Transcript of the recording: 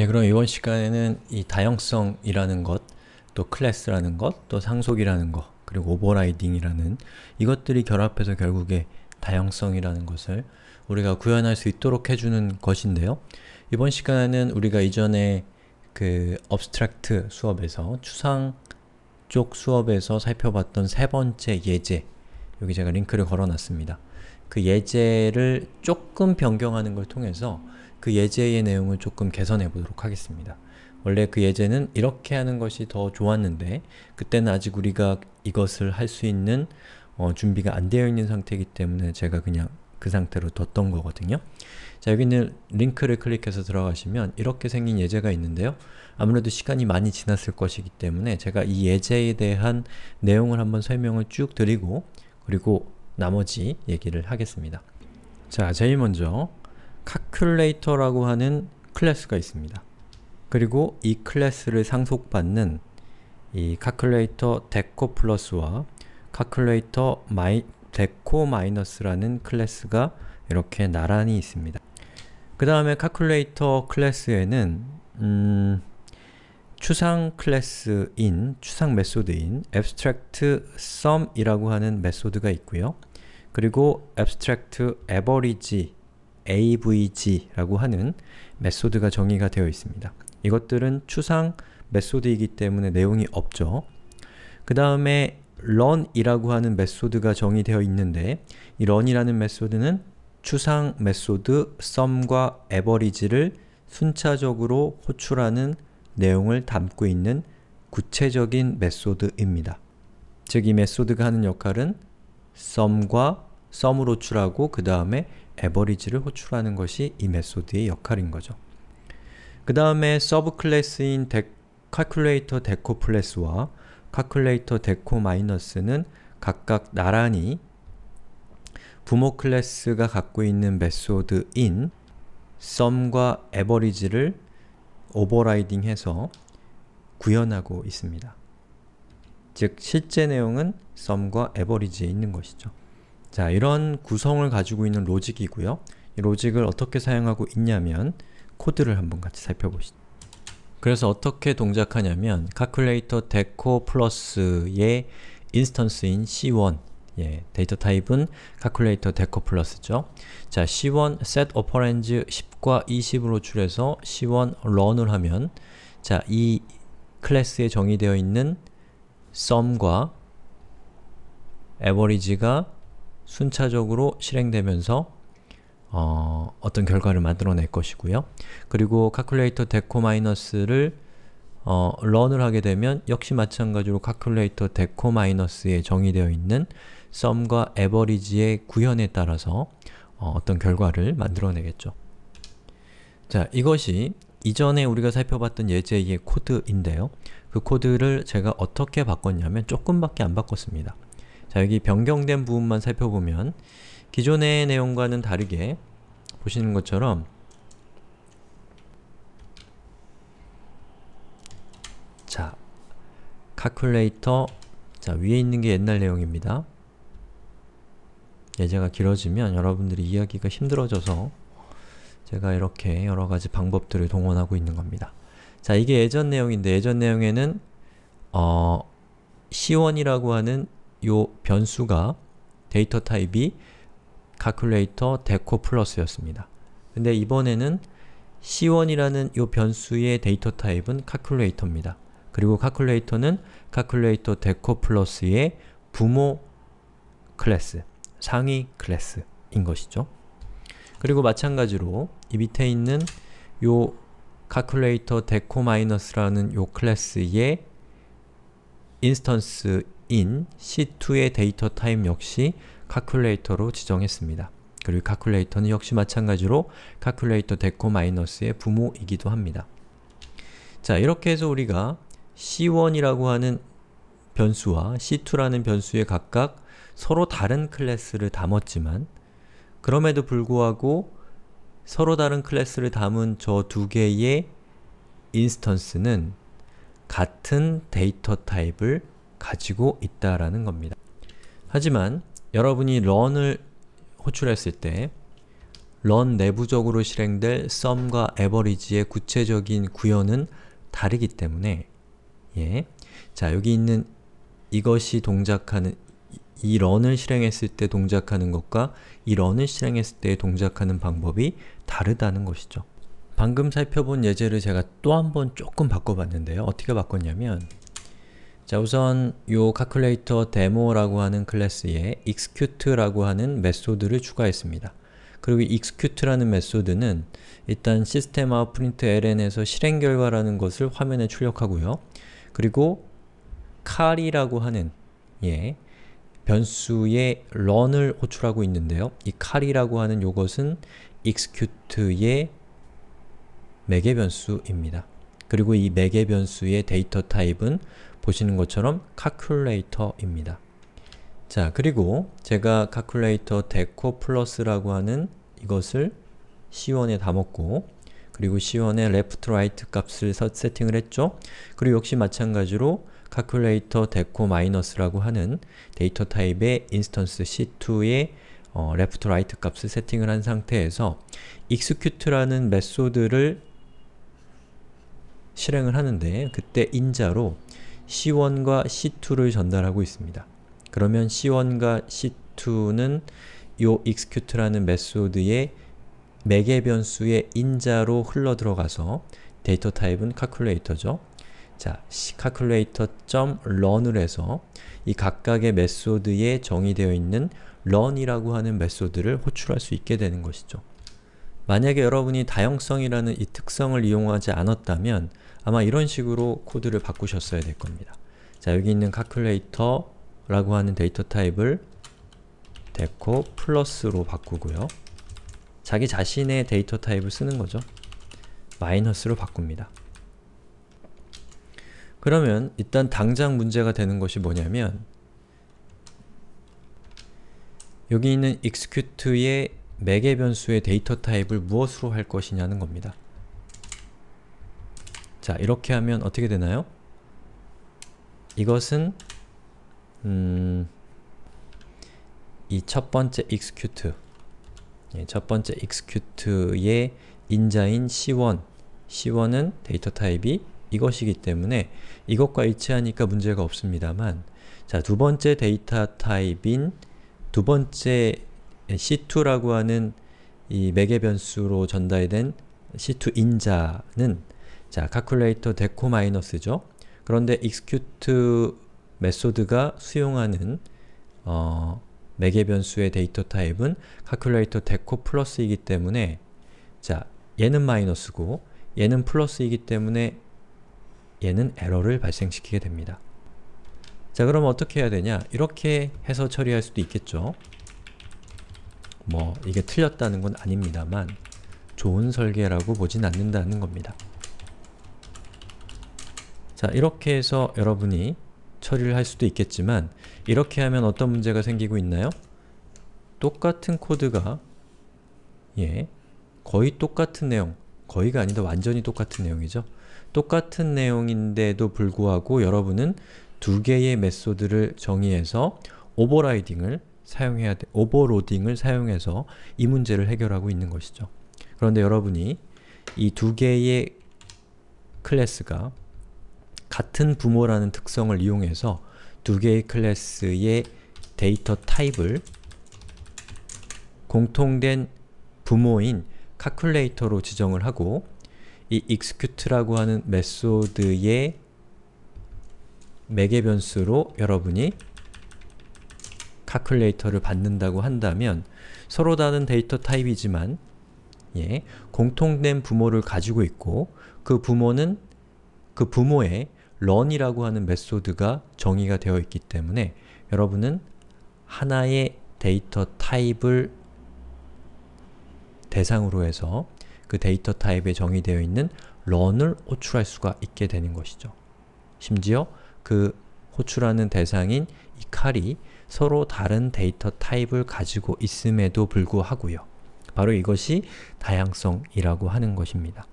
예, 그럼 이번 시간에는 이 다형성이라는 것, 또 클래스라는 것, 또 상속이라는 것, 그리고 오버라이딩이라는 이것들이 결합해서 결국에 다형성이라는 것을 우리가 구현할 수 있도록 해주는 것인데요. 이번 시간에는 우리가 이전에 그 업스트랙트 수업에서 추상 쪽 수업에서 살펴봤던 세 번째 예제 여기 제가 링크를 걸어놨습니다. 그 예제를 조금 변경하는 걸 통해서 그 예제의 내용을 조금 개선해 보도록 하겠습니다. 원래 그 예제는 이렇게 하는 것이 더 좋았는데 그때는 아직 우리가 이것을 할 수 있는 어, 준비가 안 되어 있는 상태이기 때문에 제가 그냥 그 상태로 뒀던 거거든요. 자 여기는 링크를 클릭해서 들어가시면 이렇게 생긴 예제가 있는데요. 아무래도 시간이 많이 지났을 것이기 때문에 제가 이 예제에 대한 내용을 한번 설명을 쭉 드리고 그리고 나머지 얘기를 하겠습니다. 자 제일 먼저 calculator라고 하는 클래스가 있습니다. 그리고 이 클래스를 상속받는 이 calculator deco plus와 calculator my, deco minus라는 클래스가 이렇게 나란히 있습니다. 그 다음에 calculator 클래스에는 음, 추상 클래스인, 추상 메소드인 abstract sum이라고 하는 메소드가 있고요. 그리고 abstract average avg라고 하는 메소드가 정의가 되어 있습니다. 이것들은 추상 메소드이기 때문에 내용이 없죠. 그 다음에 run이라고 하는 메소드가 정의되어 있는데 이 run이라는 메소드는 추상 메소드 sum과 average를 순차적으로 호출하는 내용을 담고 있는 구체적인 메소드입니다. 즉 이 메소드가 하는 역할은 sum과 썸을 호출하고 그 다음에 에버리지를 호출하는 것이 이 메소드의 역할인 거죠. 그 다음에 서브 클래스인 calculator deco 플러스와 calculator deco 마이너스는 각각 나란히 부모 클래스가 갖고 있는 메소드인 썸과 에버리지를 오버라이딩해서 구현하고 있습니다. 즉, 실제 내용은 썸과 에버리지에 있는 것이죠. 자, 이런 구성을 가지고 있는 로직이고요. 이 로직을 어떻게 사용하고 있냐면 코드를 한번 같이 살펴보시죠. 그래서 어떻게 동작하냐면 calculator deco plus의 인스턴스인 c1 예, 데이터 타입은 calculator deco plus죠. 자, c1 set operands 10과 20으로 줄여서 c1 run을 하면 자, 이 클래스에 정의되어 있는 sum과 average가 순차적으로 실행되면서 어, 떤 결과를 만들어낼 것이고요. 그리고 calculator deco-를 어, run을 하게 되면 역시 마찬가지로 calculator deco-에 정의되어 있는 sum과 average의 구현에 따라서 어, 어떤 결과를 만들어내겠죠. 자, 이것이 이전에 우리가 살펴봤던 예제의 코드인데요. 그 코드를 제가 어떻게 바꿨냐면 조금밖에 안 바꿨습니다. 자, 여기 변경된 부분만 살펴보면 기존의 내용과는 다르게 보시는 것처럼 자, calculator 자, 위에 있는 게 옛날 내용입니다. 예제가 길어지면 여러분들이 이해하기가 힘들어져서 제가 이렇게 여러가지 방법들을 동원하고 있는 겁니다. 자, 이게 예전 내용인데 예전 내용에는 어, 시원이라고 하는 요 변수가 데이터 타입이 calculator deco plus였습니다. 근데 이번에는 c1이라는 요 변수의 데이터 타입은 calculator입니다. 그리고 calculator는 calculator deco plus의 부모 클래스, 상위 클래스인 것이죠. 그리고 마찬가지로 이 밑에 있는 요 calculator deco-라는 요 클래스의 인스턴스 in C2의 데이터 타입 역시 calculator로 지정했습니다. 그리고 calculator는 역시 마찬가지로 calculator deco-의 부모이기도 합니다. 자, 이렇게 해서 우리가 C1이라고 하는 변수와 C2라는 변수에 각각 서로 다른 클래스를 담았지만 그럼에도 불구하고 서로 다른 클래스를 담은 저 두 개의 인스턴스는 같은 데이터 타입을 가지고 있다라는 겁니다. 하지만 여러분이 run을 호출했을 때 run 내부적으로 실행될 sum과 average의 구체적인 구현은 다르기 때문에 예. 자, 여기 있는 이것이 동작하는 이 r u n 을 실행했을 때 동작하는 것과 이 r u n 을 실행했을 때 동작하는 방법이 다르다는 것이죠. 방금 살펴본 예제를 제가 또 한 번 조금 바꿔봤는데요. 어떻게 바꿨냐면 자 우선 요 calculator demo라고 하는 클래스에 execute라고 하는 메소드를 추가했습니다. 그리고 이 execute라는 메소드는 일단 system out print ln에서 실행 결과라는 것을 화면에 출력하고요. 그리고 c a 칼이라고 하는 예 변수의 run을 호출하고 있는데요. 이 c a 칼이라고 하는 요것은 execute의 매개 변수입니다. 그리고 이 매개 변수의 데이터 타입은 보시는 것처럼 calculator입니다. 자, 그리고 제가 calculator deco plus라고 하는 이것을 C1에 담았고 그리고 C1에 left right 값을 세팅을 했죠. 그리고 역시 마찬가지로 calculator deco minus라고 하는 데이터 타입의 i n s t c 2의 어, left right 값을 세팅을 한 상태에서 execute라는 메소드를 실행을 하는데 그때 인자로 C1과 C2를 전달하고 있습니다. 그러면 C1과 C2는 요 excute라는 메소드의 매개 변수의 인자로 흘러 들어가서 데이터 타입은 calculator죠. 자, calculator.run을 해서 이 각각의 메소드에 정의되어 있는 run이라고 하는 메소드를 호출할 수 있게 되는 것이죠. 만약에 여러분이 다형성이라는 이 특성을 이용하지 않았다면 아마 이런 식으로 코드를 바꾸셨어야 될 겁니다. 자, 여기 있는 calculator라고 하는 데이터 타입을 deco 플러스로 바꾸고요. 자기 자신의 데이터 타입을 쓰는 거죠. 마이너스로 바꿉니다. 그러면 일단 당장 문제가 되는 것이 뭐냐면 여기 있는 execute의 매개 변수의 데이터 타입을 무엇으로 할 것이냐는 겁니다. 자, 이렇게 하면 어떻게 되나요? 이것은 음, 이 첫번째 execute 예, 첫번째 execute의 인자인 c1 c1은 데이터 타입이 이것이기 때문에 이것과 일치하니까 문제가 없습니다만 자, 두번째 데이터 타입인 두번째 예, C2라고 하는 이 매개 변수로 전달된 C2 인자는 자, c a l c u l a 마이너스죠. 그런데 execute 메소드가 수용하는 어, 매개 변수의 데이터 타입은 카 a l 이터 데코 플러스이기 때문에 자, 얘는 마이너스고 얘는 플러스이기 때문에 얘는 에러를 발생시키게 됩니다. 자, 그럼 어떻게 해야 되냐? 이렇게 해서 처리할 수도 있겠죠. 뭐 이게 틀렸다는 건 아닙니다만 좋은 설계라고 보진 않는다는 겁니다. 자, 이렇게 해서 여러분이 처리를 할 수도 있겠지만 이렇게 하면 어떤 문제가 생기고 있나요? 똑같은 코드가 예, 거의 똑같은 내용, 거의가 아니다 완전히 똑같은 내용이죠. 똑같은 내용인데도 불구하고 여러분은 두 개의 메소드를 정의해서 오버라이딩을 사용해야 돼, 오버로딩을 사용해서 이 문제를 해결하고 있는 것이죠. 그런데 여러분이 이 두 개의 클래스가 같은 부모라는 특성을 이용해서 두 개의 클래스의 데이터 타입을 공통된 부모인 calculator로 지정을 하고 이 execute라고 하는 메소드의 매개 변수로 여러분이 카큘레이터를 받는다고 한다면 서로 다른 데이터 타입이지만 예, 공통된 부모를 가지고 있고 그 부모는 그 부모의 run이라고 하는 메소드가 정의가 되어 있기 때문에 여러분은 하나의 데이터 타입을 대상으로 해서 그 데이터 타입에 정의되어 있는 run을 호출할 수가 있게 되는 것이죠. 심지어 그 호출하는 대상인 이 칼이 서로 다른 데이터 타입을 가지고 있음에도 불구하고요. 바로 이것이 다양성이라고 하는 것입니다.